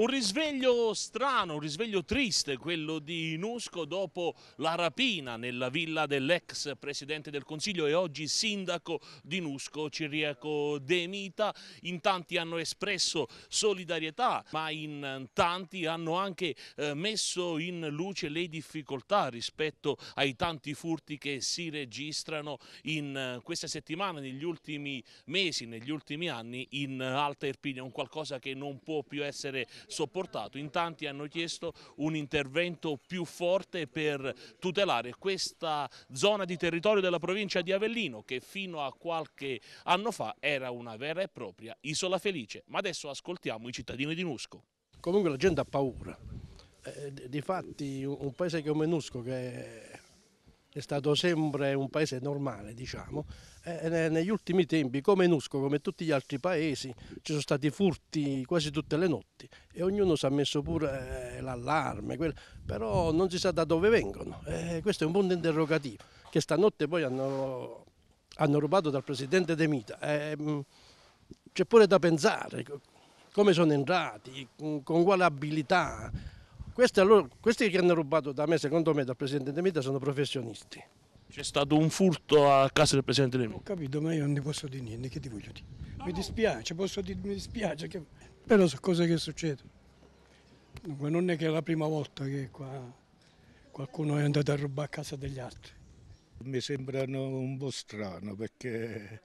Un risveglio strano, un risveglio triste quello di Nusco dopo la rapina nella villa dell'ex presidente del Consiglio e oggi sindaco di Nusco, Ciriaco De Mita. In tanti hanno espresso solidarietà, ma in tanti hanno anche eh, messo in luce le difficoltà rispetto ai tanti furti che si registrano in eh, questa settimana, negli ultimi mesi, negli ultimi anni in Alta Irpinia, un qualcosa che non può più essere sopportato, in tanti hanno chiesto un intervento più forte per tutelare questa zona di territorio della provincia di Avellino che fino a qualche anno fa era una vera e propria isola felice. Ma adesso ascoltiamo i cittadini di Nusco. Comunque la gente ha paura, eh, di fatti un paese che è un Menusco che è stato sempre un paese normale, diciamo. Eh, eh, e negli ultimi tempi, come Nusco, come tutti gli altri paesi, ci sono stati furti quasi tutte le notti e ognuno si è messo pure eh, l'allarme, però non si sa da dove vengono. E questo è un punto interrogativo, che stanotte poi hanno, hanno rubato dal presidente De Mita. Mm, c'è pure da pensare come sono entrati, mm, con quale abilità. Questi, allora, questi che hanno rubato da me, secondo me, dal presidente De Mita sono professionisti. C'è stato un furto a casa del presidente De Mita. Ho capito, ma io non ne posso dire niente, che ti voglio dire? No. Mi dispiace, posso dire mi dispiace, che... però sono cose che succedono. Dunque non è che è la prima volta che qua qualcuno è andato a rubare a casa degli altri. Mi sembrano un po' strano perché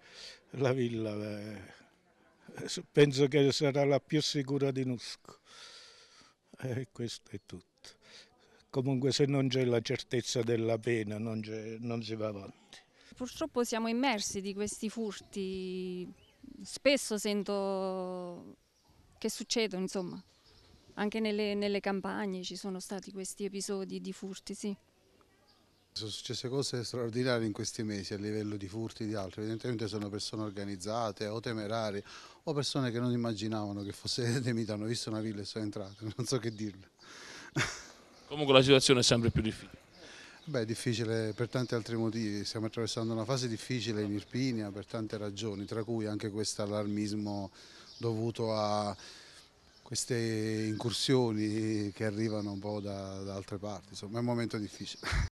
la villa beh, penso che sarà la più sicura di Nusco. E eh, questo è tutto. Comunque se non c'è la certezza della pena non, non si va avanti. Purtroppo siamo immersi di questi furti, spesso sento che succedono, insomma, anche nelle, nelle campagne ci sono stati questi episodi di furti, sì. Sono successe cose straordinarie in questi mesi a livello di furti e di altro, evidentemente sono persone organizzate o temerarie o persone che non immaginavano che fosse demita, hanno visto una villa e sono entrate, non so che dirle. Comunque la situazione è sempre più difficile. Beh, è difficile per tanti altri motivi, stiamo attraversando una fase difficile in Irpinia per tante ragioni, tra cui anche questo allarmismo dovuto a queste incursioni che arrivano un po' da, da altre parti, insomma è un momento difficile.